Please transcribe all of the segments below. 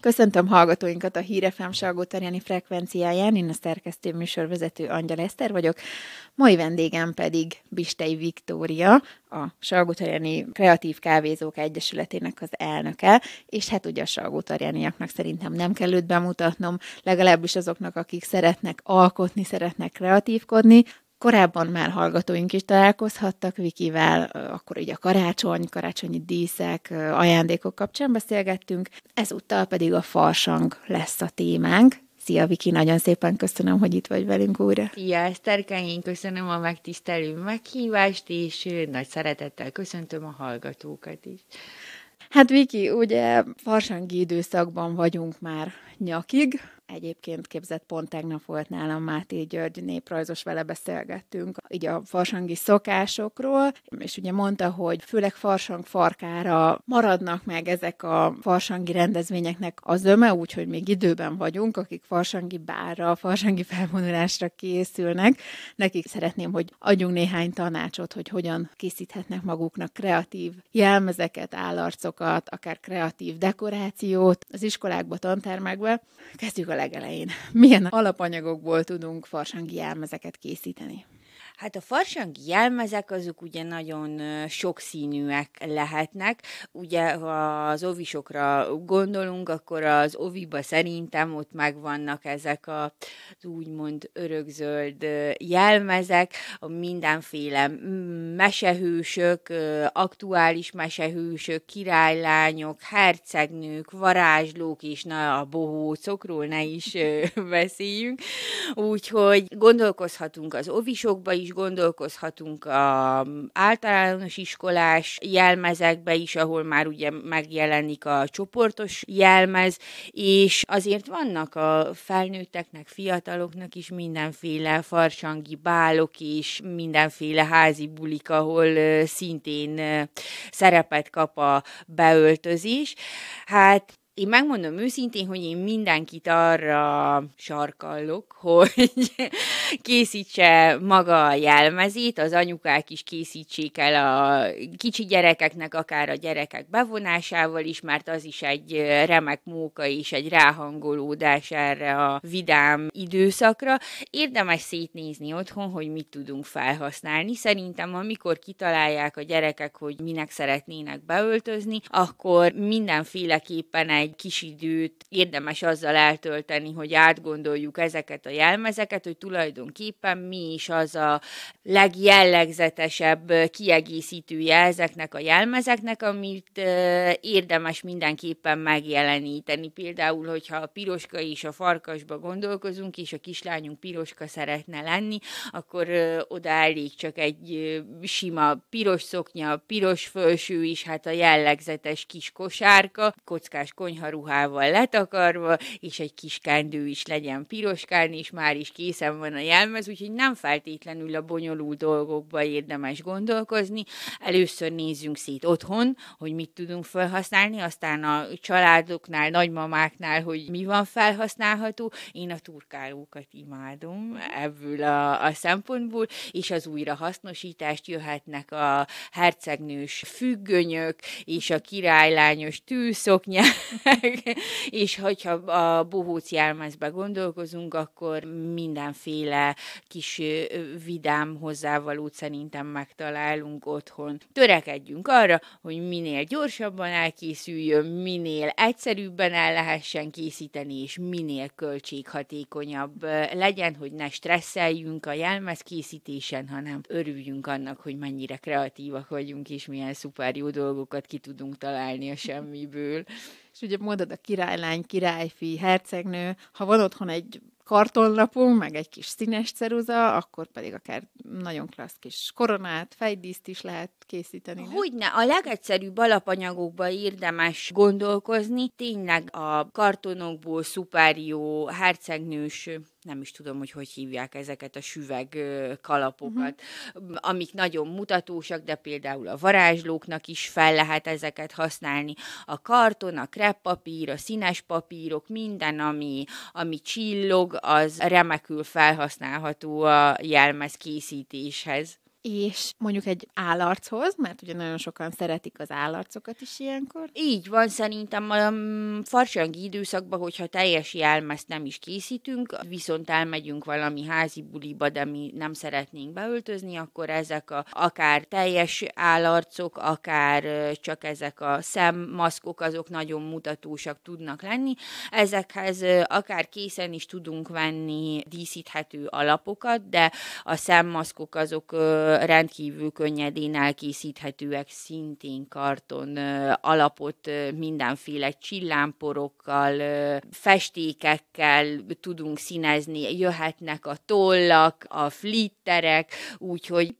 Köszöntöm hallgatóinkat a Hírefem Tarjani frekvenciáján, én a szerkesztő műsorvezető Angyal Eszter vagyok, mai vendégem pedig Bistei Viktória, a Tarjani Kreatív Kávézók Egyesületének az elnöke, és hát ugye a Tarjaniaknak szerintem nem kell őt bemutatnom, legalábbis azoknak, akik szeretnek alkotni, szeretnek kreatívkodni, korábban már hallgatóink is találkozhattak Vikivel, akkor így a karácsony, karácsonyi díszek, ajándékok kapcsán beszélgettünk, ezúttal pedig a farsang lesz a témánk. Szia Viki, nagyon szépen köszönöm, hogy itt vagy velünk újra. Szia Eszterke, én köszönöm a megtisztelő meghívást, és nagy szeretettel köszöntöm a hallgatókat is. Hát Viki, ugye farsangi időszakban vagyunk már nyakig, Egyébként képzett pont tegnap volt nálam Máté György néprajzos, vele beszélgettünk így a farsangi szokásokról, és ugye mondta, hogy főleg farsang farkára maradnak meg ezek a farsangi rendezvényeknek az öme, úgyhogy még időben vagyunk, akik farsangi bárra, farsangi felvonulásra készülnek. Nekik szeretném, hogy adjunk néhány tanácsot, hogy hogyan készíthetnek maguknak kreatív jelmezeket, állarcokat, akár kreatív dekorációt az iskolákba, tantermekbe. Kezdjük a legelején. Milyen alapanyagokból tudunk farsangi jelmezeket készíteni? Hát a farsang jelmezek azok ugye nagyon sokszínűek lehetnek. Ugye ha az ovisokra gondolunk, akkor az oviba szerintem ott megvannak ezek a, az úgymond örökzöld jelmezek, a mindenféle mesehősök, aktuális mesehősök, királylányok, hercegnők, varázslók, és na a bohócokról ne is beszéljünk. Úgyhogy gondolkozhatunk az ovisokba is, is gondolkozhatunk a általános iskolás jelmezekbe is, ahol már ugye megjelenik a csoportos jelmez, és azért vannak a felnőtteknek, fiataloknak is mindenféle farsangi bálok és mindenféle házi bulik, ahol szintén szerepet kap a beöltözés. Hát én megmondom őszintén, hogy én mindenkit arra sarkallok, hogy készítse maga a jelmezét, az anyukák is készítsék el a kicsi gyerekeknek, akár a gyerekek bevonásával is, mert az is egy remek móka és egy ráhangolódás erre a vidám időszakra. Érdemes szétnézni otthon, hogy mit tudunk felhasználni. Szerintem, amikor kitalálják a gyerekek, hogy minek szeretnének beöltözni, akkor mindenféleképpen egy egy kis időt érdemes azzal eltölteni, hogy átgondoljuk ezeket a jelmezeket, hogy tulajdonképpen mi is az a legjellegzetesebb kiegészítője ezeknek a jelmezeknek, amit érdemes mindenképpen megjeleníteni. Például, hogyha a piroska és a farkasba gondolkozunk, és a kislányunk piroska szeretne lenni, akkor oda elég csak egy sima piros szoknya, piros felső és hát a jellegzetes kis kosárka, kockás konyha, konyha ruhával letakarva, és egy kis kendő is legyen piroskán, és már is készen van a jelmez, úgyhogy nem feltétlenül a bonyolult dolgokba érdemes gondolkozni. Először nézzünk szét otthon, hogy mit tudunk felhasználni, aztán a családoknál, nagymamáknál, hogy mi van felhasználható. Én a turkálókat imádom ebből a, a szempontból, és az újrahasznosítást jöhetnek a hercegnős függönyök és a királylányos tűszoknyák, meg, és hogyha a bohóc jelmezbe gondolkozunk, akkor mindenféle kis vidám hozzávalót szerintem megtalálunk otthon. Törekedjünk arra, hogy minél gyorsabban elkészüljön, minél egyszerűbben el lehessen készíteni, és minél költséghatékonyabb legyen, hogy ne stresszeljünk a jelmez készítésen, hanem örüljünk annak, hogy mennyire kreatívak vagyunk, és milyen szuper jó dolgokat ki tudunk találni a semmiből és ugye mondod a királylány, királyfi, hercegnő, ha van otthon egy kartonlapunk, meg egy kis színes ceruza, akkor pedig akár nagyon klassz kis koronát, fejdíszt is lehet készíteni. Hogyne, a legegyszerűbb alapanyagokba érdemes gondolkozni, tényleg a kartonokból jó hercegnős nem is tudom, hogy hogy hívják ezeket a süveg mhm. kalapokat, uh-huh. amik nagyon mutatósak, de például a varázslóknak is fel lehet ezeket használni. A karton, a kreppapír, a színes papírok, minden, ami, ami csillog, az remekül felhasználható a jelmez készítéshez és mondjuk egy állarchoz, mert ugye nagyon sokan szeretik az állarcokat is ilyenkor. Így van, szerintem a um, farsangi időszakban, hogyha teljes jelmezt nem is készítünk, viszont elmegyünk valami házi buliba, de mi nem szeretnénk beöltözni, akkor ezek a akár teljes állarcok, akár csak ezek a szemmaszkok, azok nagyon mutatósak tudnak lenni. Ezekhez akár készen is tudunk venni díszíthető alapokat, de a szemmaszkok azok rendkívül könnyedén elkészíthetőek szintén karton alapot mindenféle csillámporokkal, festékekkel tudunk színezni, jöhetnek a tollak, a flitterek, úgyhogy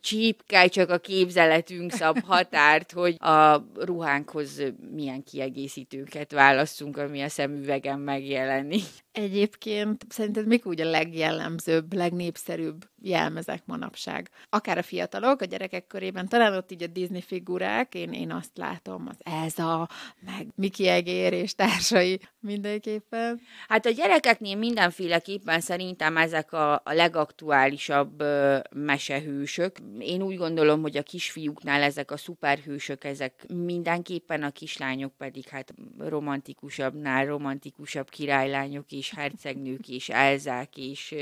csípke, csak a képzeletünk szab határt, hogy a ruhánkhoz milyen kiegészítőket választunk, ami a szemüvegen megjelenik. Egyébként szerinted mik úgy a legjellemzőbb, legnépszerűbb jelmezek manapság? Akár a fiatalok, a gyerekek körében, talán ott így a Disney figurák, én, én azt látom, az ez a meg Miki Egér és társai mindenképpen. Hát a gyerekeknél mindenféleképpen szerintem ezek a, a legaktuálisabb ö, mesehősök. Én úgy gondolom, hogy a kisfiúknál ezek a szuperhősök, ezek mindenképpen, a kislányok pedig hát romantikusabbnál romantikusabb királylányok és és hercegnők és elzák és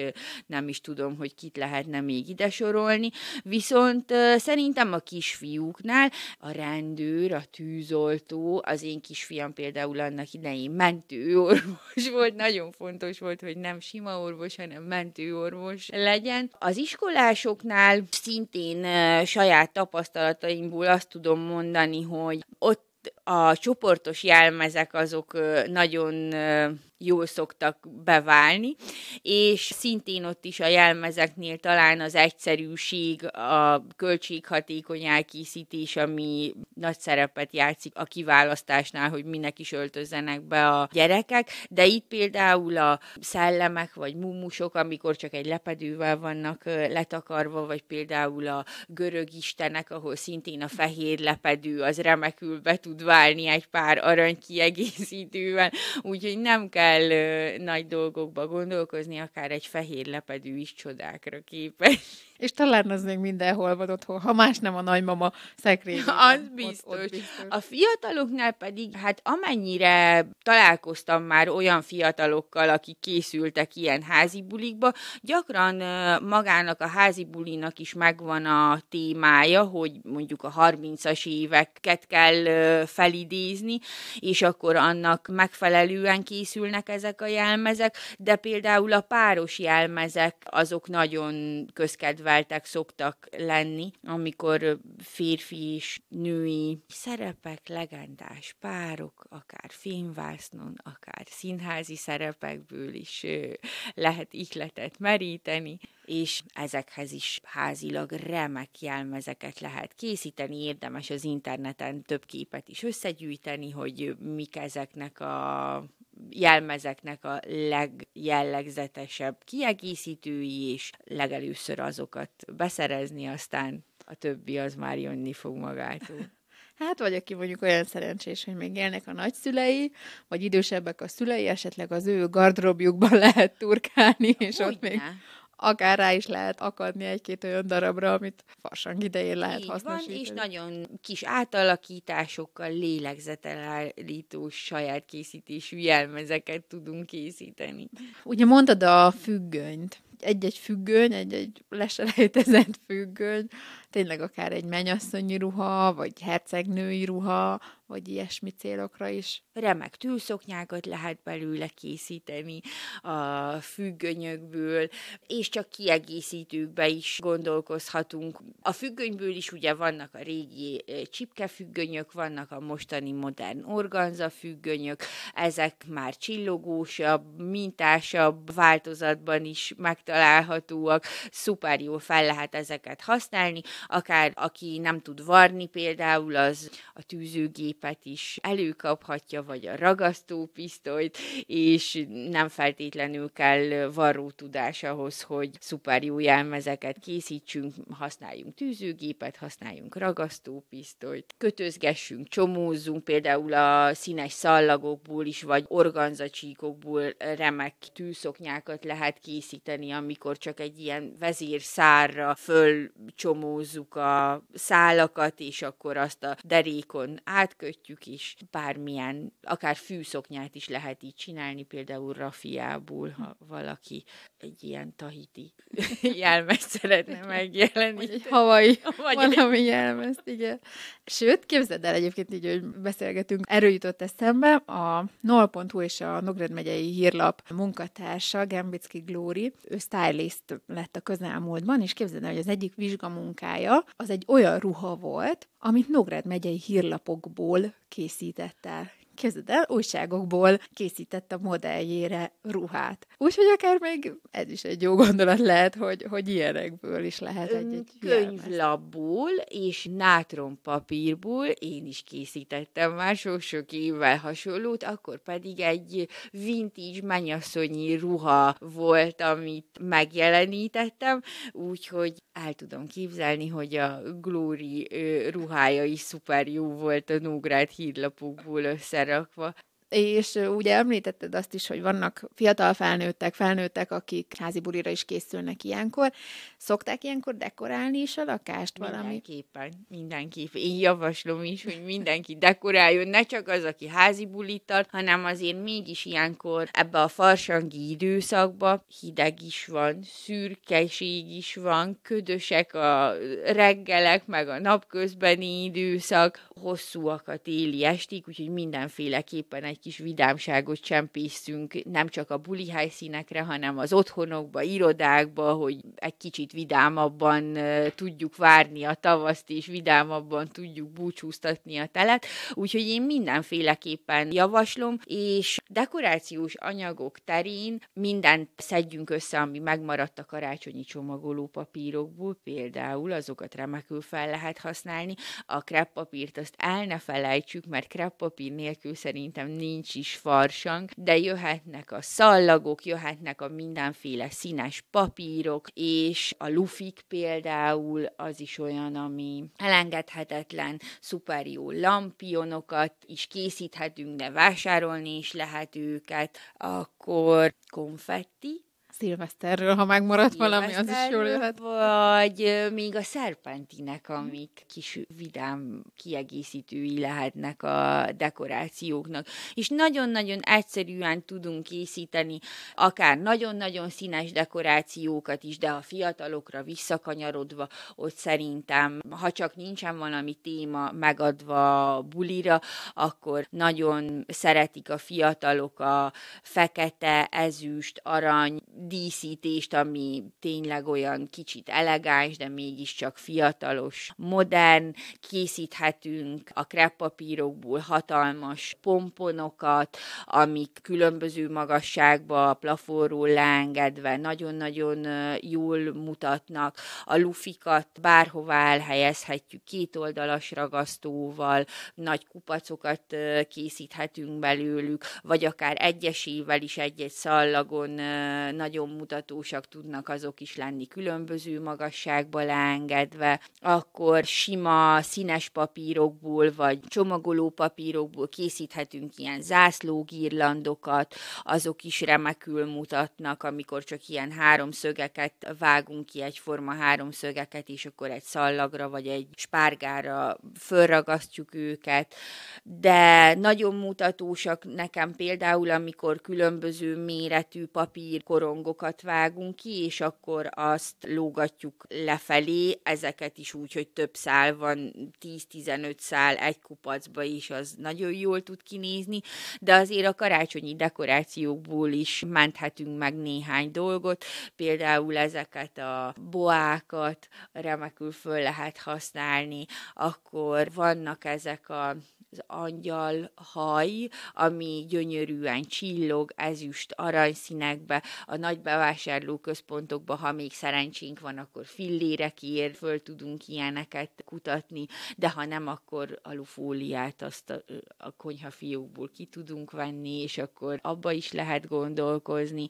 nem is tudom, hogy kit lehetne még ide sorolni, viszont szerintem a kisfiúknál a rendőr, a tűzoltó, az én kisfiam például annak idején mentőorvos volt, nagyon fontos volt, hogy nem sima orvos, hanem mentőorvos legyen. Az iskolásoknál szintén saját tapasztalataimból azt tudom mondani, hogy ott a csoportos jelmezek azok nagyon jól szoktak beválni, és szintén ott is a jelmezeknél talán az egyszerűség, a költséghatékony elkészítés, ami nagy szerepet játszik a kiválasztásnál, hogy minek is öltözzenek be a gyerekek, de itt például a szellemek vagy mumusok, amikor csak egy lepedővel vannak letakarva, vagy például a görög istenek, ahol szintén a fehér lepedő az remekül be tud válni egy pár arany kiegészítővel, úgyhogy nem kell ö, nagy dolgokba gondolkozni, akár egy fehér lepedű is csodákra képes. És talán az még mindenhol van otthon, ha más nem a nagymama szekrény. Az biztos. Ott, ott biztos. A fiataloknál pedig, hát amennyire találkoztam már olyan fiatalokkal, akik készültek ilyen házi bulikba, gyakran magának a házi bulinak is megvan a témája, hogy mondjuk a 30-as éveket kell felidézni, és akkor annak megfelelően készülnek ezek a jelmezek, de például a páros jelmezek azok nagyon közkedve szerepeltek szoktak lenni, amikor férfi és női szerepek, legendás párok, akár filmvásznon, akár színházi szerepekből is lehet ihletet meríteni, és ezekhez is házilag remek jelmezeket lehet készíteni, érdemes az interneten több képet is összegyűjteni, hogy mik ezeknek a jelmezeknek a legjellegzetesebb kiegészítői, és legelőször azokat beszerezni, aztán a többi az már jönni fog magától. Hát, vagy aki mondjuk olyan szerencsés, hogy még élnek a nagyszülei, vagy idősebbek a szülei, esetleg az ő gardrobjukban lehet turkálni, és ott még, akár rá is lehet akadni egy-két olyan darabra, amit farsang idején lehet használni. Van, és nagyon kis átalakításokkal, lélegzetelállító saját készítésű jelmezeket tudunk készíteni. Ugye mondtad a függönyt egy-egy függöny, egy-egy leselejtezett függöny, tényleg akár egy mennyasszonyi ruha, vagy hercegnői ruha, hogy ilyesmi célokra is. Remek tűszoknyákat lehet belőle készíteni a függönyökből, és csak kiegészítőkbe is gondolkozhatunk. A függönyből is ugye vannak a régi eh, csipkefüggönyök, vannak a mostani modern organza függönyök, ezek már csillogósabb, mintásabb változatban is megtalálhatóak, szuper jól fel lehet ezeket használni, akár aki nem tud varni például, az a tűzőgép gépet is előkaphatja, vagy a ragasztópisztolyt, és nem feltétlenül kell varró tudás ahhoz, hogy szuper jó jelmezeket készítsünk, használjunk tűzőgépet, használjunk ragasztópisztolyt, kötözgessünk, csomózzunk, például a színes szallagokból is, vagy organzacsíkokból remek tűszoknyákat lehet készíteni, amikor csak egy ilyen vezérszárra fölcsomózzuk a szálakat, és akkor azt a derékon át kötjük is, bármilyen, akár fűszoknyát is lehet így csinálni, például rafiából, ha valaki egy ilyen tahiti jelmet szeretne megjelenni. Vagy egy havai, vagy valami egy... jelmezt, igen. Sőt, képzeld el egyébként így, hogy beszélgetünk, erről jutott eszembe, a nol.hu és a Nogred megyei hírlap munkatársa, Gembicki Glóri, ő stylist lett a közelmúltban, és képzeld el, hogy az egyik vizsgamunkája az egy olyan ruha volt, amit Nógrád megyei hírlapokból készített el. Képzeld el, újságokból készített a modelljére ruhát. Úgyhogy akár még ez is egy jó gondolat lehet, hogy, hogy ilyenekből is lehet egy, egy Könyvlapból és nátronpapírból én is készítettem már sok-sok évvel hasonlót, akkor pedig egy vintage mennyasszonyi ruha volt, amit megjelenítettem, úgyhogy el tudom képzelni, hogy a Glory ruhája is szuper jó volt a Nógrád hírlapokból összer rökva És ugye említetted azt is, hogy vannak fiatal felnőttek, felnőttek, akik házi bulira is készülnek ilyenkor. Szokták ilyenkor dekorálni is a lakást valami? Mindenképpen, mindenképpen. Én javaslom is, hogy mindenki dekoráljon, ne csak az, aki házi bulit tart, hanem azért mégis ilyenkor ebbe a farsangi időszakba hideg is van, szürkeség is van, ködösek a reggelek, meg a napközbeni időszak, hosszúak a téli estig, úgyhogy mindenféleképpen egy kis vidámságot csempészünk, nem csak a buli helyszínekre, hanem az otthonokba, irodákba, hogy egy kicsit vidámabban tudjuk várni a tavaszt, és vidámabban tudjuk búcsúztatni a telet. Úgyhogy én mindenféleképpen javaslom, és dekorációs anyagok terén mindent szedjünk össze, ami megmaradt a karácsonyi csomagoló papírokból, például azokat remekül fel lehet használni. A kreppapírt azt el ne felejtsük, mert kreppapír nélkül szerintem nincs nincs is farsang, de jöhetnek a szallagok, jöhetnek a mindenféle színes papírok, és a lufik például, az is olyan, ami elengedhetetlen, szuper jó lampionokat is készíthetünk, de vásárolni is lehet őket, akkor konfetti, szilveszterről, ha megmaradt valami, az is jól jöhet. Vagy még a szerpentinek, amik kis vidám kiegészítői lehetnek a dekorációknak. És nagyon-nagyon egyszerűen tudunk készíteni akár nagyon-nagyon színes dekorációkat is, de a fiatalokra visszakanyarodva, ott szerintem, ha csak nincsen valami téma megadva a bulira, akkor nagyon szeretik a fiatalok a fekete, ezüst, arany, díszítést, ami tényleg olyan kicsit elegáns, de mégiscsak fiatalos, modern, készíthetünk a kreppapírokból hatalmas pomponokat, amik különböző magasságba a plafonról leengedve nagyon-nagyon jól mutatnak. A lufikat bárhová elhelyezhetjük kétoldalas ragasztóval, nagy kupacokat készíthetünk belőlük, vagy akár egyesével is egy-egy szallagon nagyon nagyon mutatósak tudnak azok is lenni különböző magasságba leengedve, akkor sima színes papírokból vagy csomagoló papírokból készíthetünk ilyen zászlógírlandokat, azok is remekül mutatnak, amikor csak ilyen háromszögeket vágunk ki, egyforma háromszögeket, és akkor egy szallagra vagy egy spárgára fölragasztjuk őket, de nagyon mutatósak nekem például, amikor különböző méretű papírkorongok darabokat vágunk ki, és akkor azt lógatjuk lefelé, ezeket is úgy, hogy több szál van, 10-15 szál egy kupacba is, az nagyon jól tud kinézni, de azért a karácsonyi dekorációkból is menthetünk meg néhány dolgot, például ezeket a boákat remekül föl lehet használni, akkor vannak ezek a az angyal haj, ami gyönyörűen csillog, ezüst, aranyszínekbe, a nagy bevásárló központokba ha még szerencsénk van, akkor fillérekért föl tudunk ilyeneket kutatni, de ha nem, akkor alufóliát azt a, a konyhafiókból ki tudunk venni, és akkor abba is lehet gondolkozni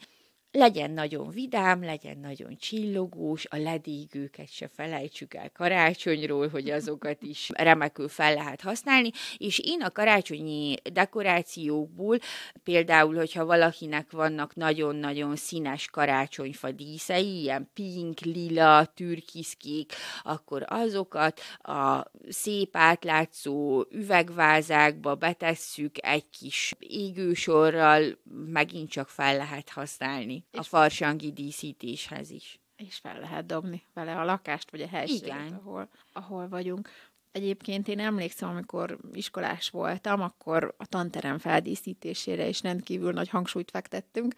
legyen nagyon vidám, legyen nagyon csillogós, a ledégőket se felejtsük el karácsonyról, hogy azokat is remekül fel lehet használni, és én a karácsonyi dekorációkból, például, hogyha valakinek vannak nagyon-nagyon színes karácsonyfa díszei, ilyen pink, lila, türkiszkék, akkor azokat a szép átlátszó üvegvázákba betesszük egy kis égősorral, megint csak fel lehet használni és a farsangi díszítéshez is. És fel lehet dobni vele a lakást, vagy a helységet, Igen. Ahol, ahol vagyunk. Egyébként én emlékszem, amikor iskolás voltam, akkor a tanterem feldíszítésére is rendkívül nagy hangsúlyt fektettünk,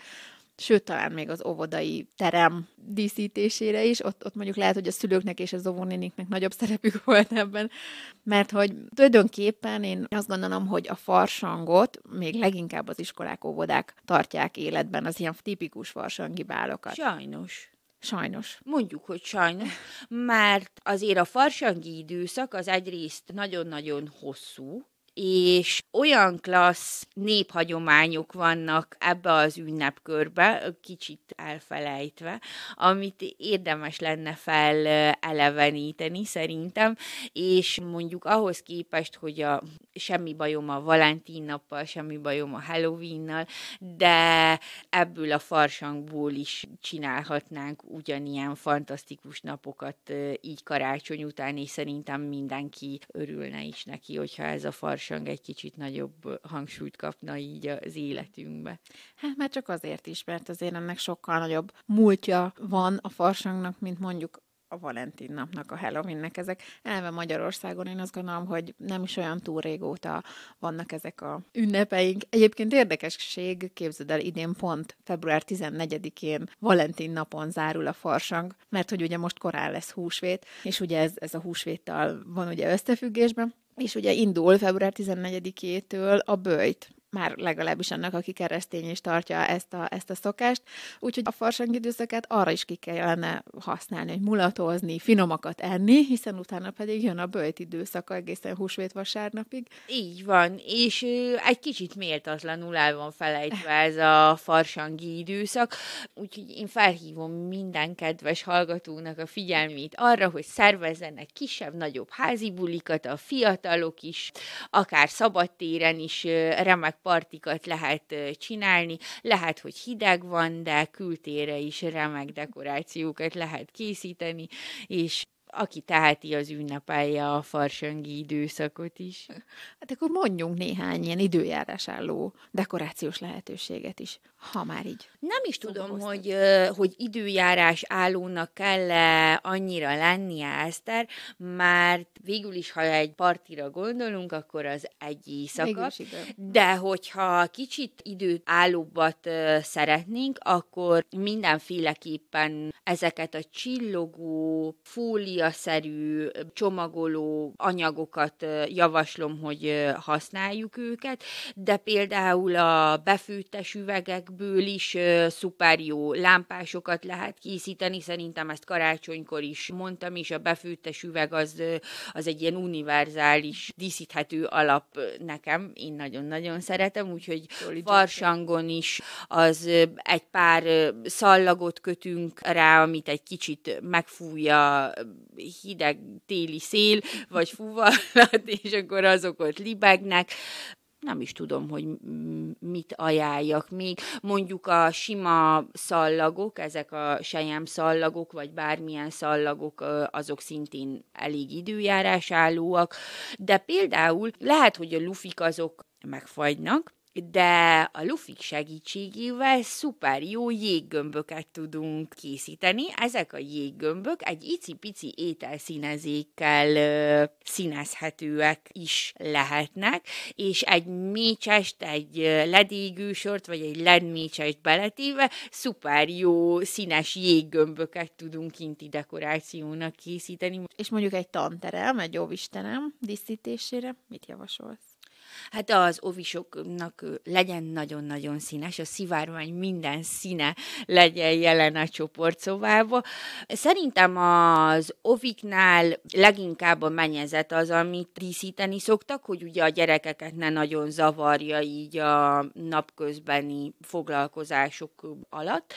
sőt, talán még az óvodai terem díszítésére is, ott, ott mondjuk lehet, hogy a szülőknek és az óvónéniknek nagyobb szerepük volt ebben, mert hogy tulajdonképpen én azt gondolom, hogy a farsangot még leginkább az iskolák, óvodák tartják életben, az ilyen tipikus farsangi bálokat. Sajnos. Sajnos. Mondjuk, hogy sajnos, mert azért a farsangi időszak az egyrészt nagyon-nagyon hosszú, és olyan klassz néphagyományok vannak ebbe az ünnepkörbe, kicsit elfelejtve, amit érdemes lenne feleleveníteni szerintem, és mondjuk ahhoz képest, hogy a semmi bajom a Valentin nappal, semmi bajom a halloween Halloween-nal, de ebből a farsangból is csinálhatnánk ugyanilyen fantasztikus napokat eh, így karácsony után, és szerintem mindenki örülne is neki, hogyha ez a farsang verseng egy kicsit nagyobb hangsúlyt kapna így az életünkbe. Hát már csak azért is, mert azért ennek sokkal nagyobb múltja van a farsangnak, mint mondjuk a Valentin napnak, a Halloweennek ezek. Elve Magyarországon én azt gondolom, hogy nem is olyan túl régóta vannak ezek a ünnepeink. Egyébként érdekesség, képzeld el, idén pont február 14-én Valentin napon zárul a farsang, mert hogy ugye most korán lesz húsvét, és ugye ez, ez a húsvéttal van ugye összefüggésben, és ugye indul február 14-től a bőjt, már legalábbis annak, aki keresztény is tartja ezt a, ezt a szokást. Úgyhogy a farsang időszakát arra is ki kellene használni, hogy mulatozni, finomakat enni, hiszen utána pedig jön a bőjt időszaka egészen húsvét vasárnapig. Így van, és egy kicsit méltatlanul el van felejtve ez a farsangi időszak, úgyhogy én felhívom minden kedves hallgatónak a figyelmét arra, hogy szervezzenek kisebb-nagyobb házi bulikat, a fiatalok is, akár szabadtéren is remek partikat lehet csinálni, lehet, hogy hideg van, de kültére is remek dekorációkat lehet készíteni, és aki teheti, az ünnepelje a farsangi időszakot is. Hát akkor mondjunk néhány ilyen időjárás álló dekorációs lehetőséget is, ha már így. Nem is tudom, tudom hogy, hogy időjárás állónak kell -e annyira lennie, Eszter, mert végül is, ha egy partira gondolunk, akkor az egy éjszaka. De hogyha kicsit időt állóbbat szeretnénk, akkor mindenféleképpen ezeket a csillogó, fólia, szerű csomagoló anyagokat javaslom, hogy használjuk őket, de például a befűttes üvegekből is szuper jó lámpásokat lehet készíteni, szerintem ezt karácsonykor is mondtam, és a befűttes üveg az, az egy ilyen univerzális díszíthető alap nekem, én nagyon-nagyon szeretem, úgyhogy farsangon is az egy pár szallagot kötünk rá, amit egy kicsit megfújja hideg téli szél, vagy fuvallat, és akkor azok ott libegnek nem is tudom, hogy mit ajánljak még. Mondjuk a sima szallagok, ezek a sejem szallagok, vagy bármilyen szallagok, azok szintén elég időjárás állóak, de például lehet, hogy a lufik azok megfagynak, de a lufik segítségével szuper jó jéggömböket tudunk készíteni. Ezek a jéggömbök egy icipici ételszínezékkel ö, színezhetőek is lehetnek, és egy mécsest, egy ledégű sört, vagy egy ledmécsest beletéve szuper jó színes jéggömböket tudunk kinti dekorációnak készíteni. És mondjuk egy tanterem, egy óvistenem díszítésére mit javasolsz? hát az ovisoknak legyen nagyon-nagyon színes, a szivárvány minden színe legyen jelen a csoportszobába. Szerintem az oviknál leginkább a menyezet az, amit díszíteni szoktak, hogy ugye a gyerekeket ne nagyon zavarja így a napközbeni foglalkozások alatt.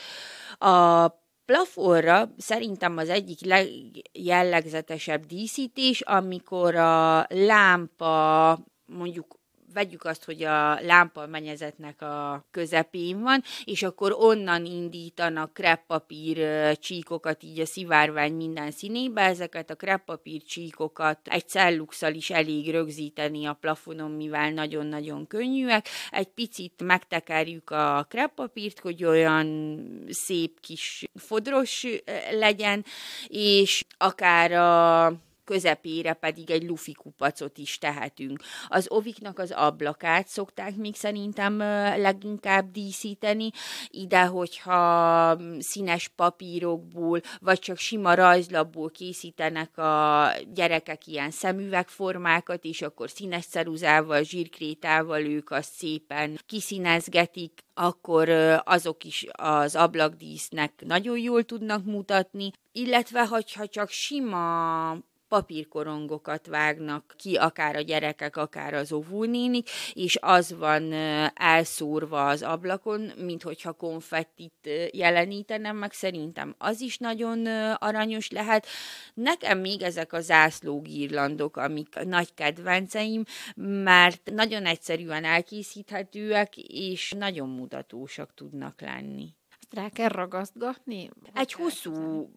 A plafonra szerintem az egyik legjellegzetesebb díszítés, amikor a lámpa mondjuk vegyük azt, hogy a lámpa menyezetnek a közepén van, és akkor onnan indítanak kreppapír csíkokat így a szivárvány minden színébe, ezeket a kreppapír csíkokat egy celluxal is elég rögzíteni a plafonon, mivel nagyon-nagyon könnyűek. Egy picit megtekerjük a kreppapírt, hogy olyan szép kis fodros legyen, és akár a közepére pedig egy lufi kupacot is tehetünk. Az oviknak az ablakát szokták még szerintem leginkább díszíteni, ide, hogyha színes papírokból, vagy csak sima rajzlapból készítenek a gyerekek ilyen szemüvegformákat, és akkor színes ceruzával, zsírkrétával ők azt szépen kiszínezgetik, akkor azok is az ablakdísznek nagyon jól tudnak mutatni, illetve hogyha csak sima papírkorongokat vágnak ki, akár a gyerekek, akár az óvónénik, és az van elszúrva az ablakon, mint hogyha konfettit jelenítenem meg, szerintem az is nagyon aranyos lehet. Nekem még ezek a zászlógírlandok, amik nagy kedvenceim, mert nagyon egyszerűen elkészíthetőek, és nagyon mutatósak tudnak lenni rá kell ragasztgatni? Egy hosszú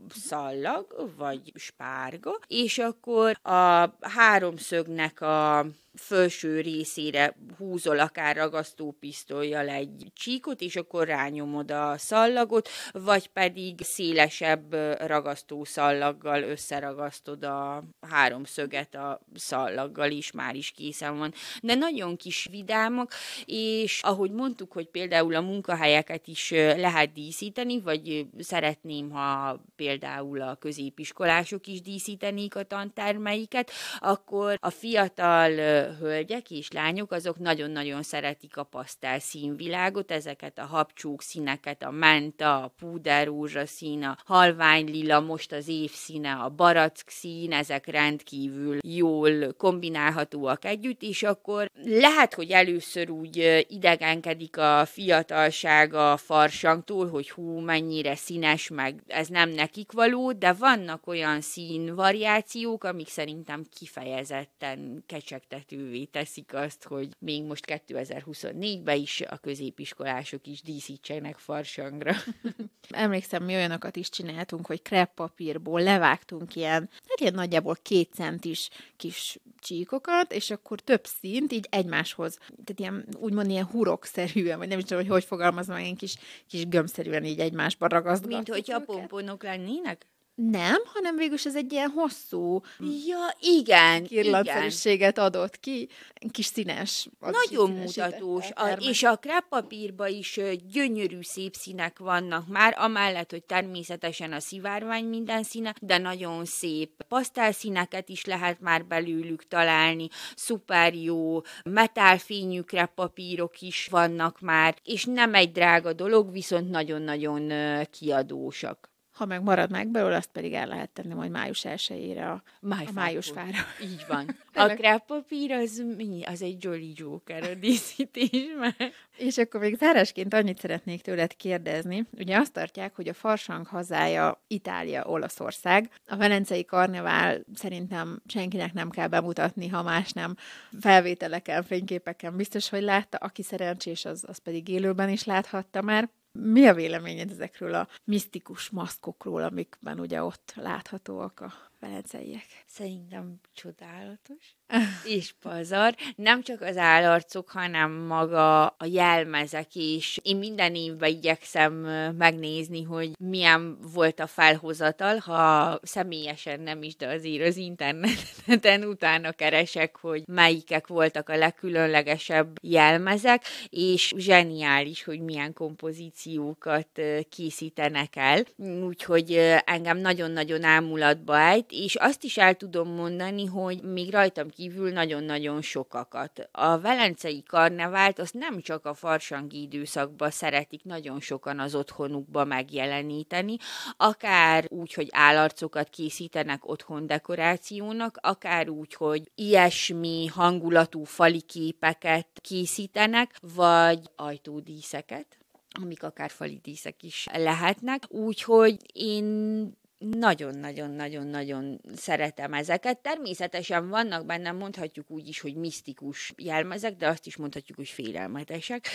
szallag, vagy spárga, és akkor a háromszögnek a felső részére húzol akár ragasztópisztolyjal egy csíkot, és akkor rányomod a szallagot, vagy pedig szélesebb ragasztószallaggal összeragasztod a háromszöget a szallaggal is, már is készen van. De nagyon kis vidámok és ahogy mondtuk, hogy például a munkahelyeket is lehet díszíteni, vagy szeretném, ha például a középiskolások is díszítenék a tantermeiket, akkor a fiatal hölgyek és lányok, azok nagyon-nagyon szeretik a pasztel színvilágot, ezeket a habcsúk színeket, a menta, a púder rózsaszín, a halvány lila, most az évszíne, a barack szín, ezek rendkívül jól kombinálhatóak együtt, és akkor lehet, hogy először úgy idegenkedik a fiatalság a farsangtól, hogy hú, mennyire színes, meg ez nem nekik való, de vannak olyan színvariációk, amik szerintem kifejezetten kecsegtetik lehetővé teszik azt, hogy még most 2024-ben is a középiskolások is díszítsenek farsangra. Emlékszem, mi olyanokat is csináltunk, hogy kreppapírból levágtunk ilyen, hát ilyen nagyjából két centis kis csíkokat, és akkor több szint így egymáshoz, tehát ilyen, úgymond ilyen hurokszerűen, vagy nem is tudom, hogy hogy fogalmazom, ilyen kis, kis gömszerűen így egymásba ragaszgatjuk. Mint hogy a pomponok lennének? Nem, hanem végülis ez egy ilyen hosszú... Hm. Ja, igen, igen. adott ki, kis színes. Nagyon mutatós, a, és a kreppapírba is gyönyörű szép színek vannak már, amellett, hogy természetesen a szivárvány minden színe, de nagyon szép pasztelszíneket is lehet már belőlük találni, szuper jó metálfényű kreppapírok is vannak már, és nem egy drága dolog, viszont nagyon-nagyon kiadósak ha meg maradnak belőle, azt pedig el lehet tenni majd május 1 a, a májusfára. Így van. A kráppapír az, az egy Jolly Joker a díszítés És akkor még zárásként annyit szeretnék tőled kérdezni. Ugye azt tartják, hogy a farsang hazája Itália, Olaszország. A velencei karnevál szerintem senkinek nem kell bemutatni, ha más nem felvételeken, fényképeken biztos, hogy látta. Aki szerencsés, az, az pedig élőben is láthatta már. Mi a véleményed ezekről a misztikus maszkokról, amikben ugye ott láthatóak a velenceiek. Szerintem csodálatos. és pazar, nem csak az állarcuk, hanem maga a jelmezek is. Én minden évben igyekszem megnézni, hogy milyen volt a felhozatal, ha személyesen nem is, de azért az interneten utána keresek, hogy melyikek voltak a legkülönlegesebb jelmezek, és zseniális, hogy milyen kompozíciókat készítenek el. Úgyhogy engem nagyon-nagyon ámulatba ejt, és azt is el tudom mondani, hogy még rajtam kívül nagyon-nagyon sokakat. A velencei karnevált azt nem csak a farsangi időszakban szeretik nagyon sokan az otthonukba megjeleníteni, akár úgy, hogy állarcokat készítenek otthon dekorációnak, akár úgy, hogy ilyesmi hangulatú fali képeket készítenek, vagy ajtódíszeket amik akár fali díszek is lehetnek. Úgyhogy én nagyon-nagyon-nagyon-nagyon szeretem ezeket. Természetesen vannak benne, mondhatjuk úgy is, hogy misztikus jelmezek, de azt is mondhatjuk, hogy félelmetesek.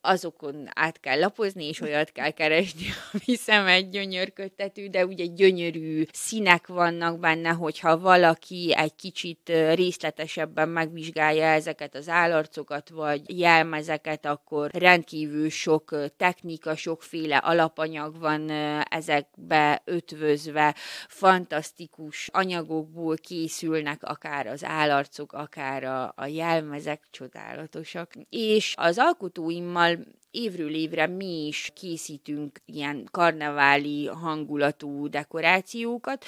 Azokon át kell lapozni, és olyat kell keresni, ami szemed gyönyörködtető, de ugye gyönyörű színek vannak benne, hogyha valaki egy kicsit részletesebben megvizsgálja ezeket az állarcokat, vagy jelmezeket, akkor rendkívül sok technika, sokféle alapanyag van ezekbe öt ötvözve fantasztikus anyagokból készülnek akár az állarcok, akár a, a jelmezek, csodálatosak. És az alkotóimmal évről évre mi is készítünk ilyen karneváli hangulatú dekorációkat,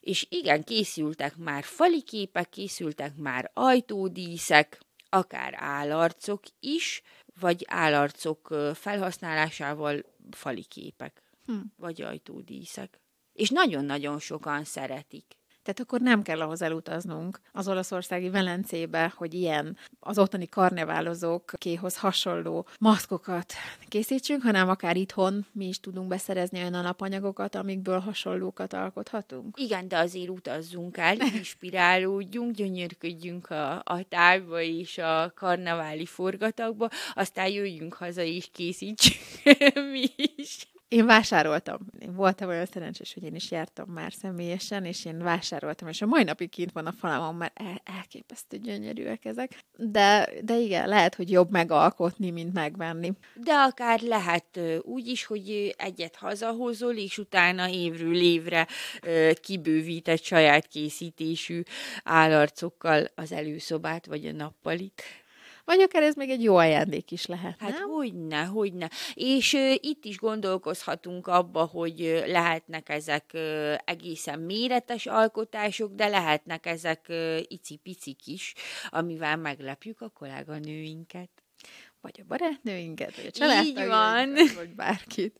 és igen, készültek már faliképek, készültek már ajtódíszek, akár állarcok is, vagy állarcok felhasználásával faliképek, hm. vagy ajtódíszek. És nagyon-nagyon sokan szeretik. Tehát akkor nem kell ahhoz elutaznunk az olaszországi Velencébe, hogy ilyen az ottani karneválozókéhoz hasonló maszkokat készítsünk, hanem akár itthon mi is tudunk beszerezni olyan alapanyagokat, amikből hasonlókat alkothatunk. Igen, de azért utazzunk el, inspirálódjunk, gyönyörködjünk a, a tájba és a karneváli forgatagba, aztán jöjjünk haza és készítsünk mi is. Én vásároltam. Én voltam olyan szerencsés, hogy én is jártam már személyesen, és én vásároltam, és a mai napig kint van a falamon, mert el, elképesztő gyönyörűek ezek. De, de igen, lehet, hogy jobb megalkotni, mint megvenni. De akár lehet úgy is, hogy egyet hazahozol, és utána évről évre kibővített saját készítésű állarcokkal az előszobát, vagy a nappalit. Vagy akár ez még egy jó ajándék is lehet, Hát nem? hogyne, hogyne. És ö, itt is gondolkozhatunk abba, hogy lehetnek ezek ö, egészen méretes alkotások, de lehetnek ezek icipicik is, amivel meglepjük a kolléganőinket vagy a barátnőinket, vagy a családtagjainkat, vagy bárkit.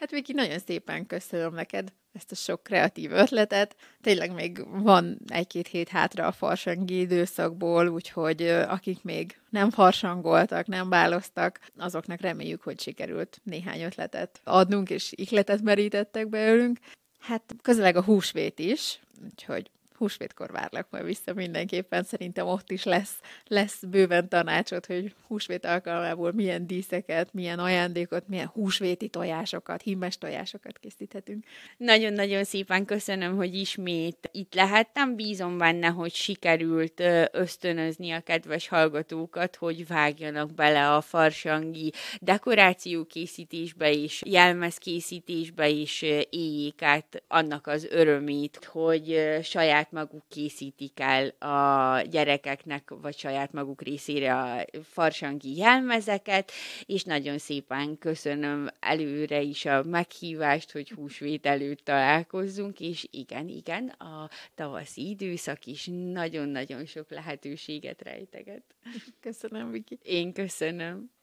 Hát Viki, nagyon szépen köszönöm neked ezt a sok kreatív ötletet. Tényleg még van egy-két hét hátra a farsangi időszakból, úgyhogy akik még nem farsangoltak, nem báloztak, azoknak reméljük, hogy sikerült néhány ötletet adnunk, és ikletet merítettek belőlünk. Hát közeleg a húsvét is, úgyhogy húsvétkor várlak majd vissza mindenképpen, szerintem ott is lesz, lesz bőven tanácsot, hogy húsvét alkalmából milyen díszeket, milyen ajándékot, milyen húsvéti tojásokat, hímes tojásokat készíthetünk. Nagyon-nagyon szépen köszönöm, hogy ismét itt lehettem. Bízom benne, hogy sikerült ösztönözni a kedves hallgatókat, hogy vágjanak bele a farsangi dekorációkészítésbe és jelmezkészítésbe is éjjék át annak az örömét, hogy saját saját maguk készítik el a gyerekeknek, vagy saját maguk részére a farsangi jelmezeket, és nagyon szépen köszönöm előre is a meghívást, hogy húsvét előtt találkozzunk, és igen, igen, a tavaszi időszak is nagyon-nagyon sok lehetőséget rejteget. Köszönöm, Viki. Én köszönöm.